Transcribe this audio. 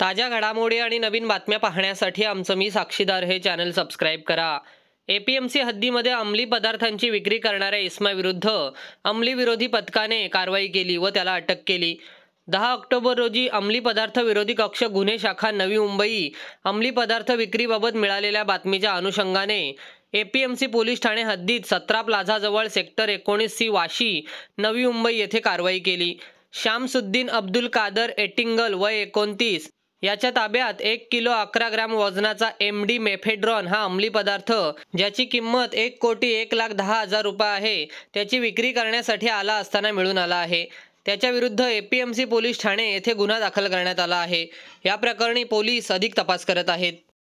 ताज्या घडामोडी आणि नवीन बातम्या पाहण्यासाठी आमचं मी साक्षीदार हे चॅनल सबस्क्राईब करा एपीएमसी हद्दीमध्ये अंमली पदार्थांची विक्री करणाऱ्या इस्माविरुद्ध अंमली विरोधी पथकाने कारवाई केली व त्याला अटक केली दहा ऑक्टोबर रोजी अंमली पदार्थ विरोधी कक्ष गुन्हे शाखा नवी मुंबई अंमली पदार्थ विक्रीबाबत मिळालेल्या बातमीच्या अनुषंगाने एपीएमसी पोलीस ठाणे हद्दीत सतरा प्लाझाजवळ सेक्टर एकोणीस सी वाशी नवी मुंबई येथे कारवाई केली श्यामसुद्दीन अब्दुल कादर एटिंगल वय एकोणतीस याच्या ताब्यात एक किलो अकरा ग्राम वजनाचा एम डी मेफेड्रॉन हा अंमली पदार्थ ज्याची किंमत एक कोटी एक लाख दहा हजार रुपये आहे त्याची विक्री करण्यासाठी आला असताना मिळून आला आहे त्याच्या विरुद्ध एपीएमसी पोलीस ठाणे येथे गुन्हा दाखल करण्यात आला आहे या प्रकरणी पोलीस अधिक तपास करत आहेत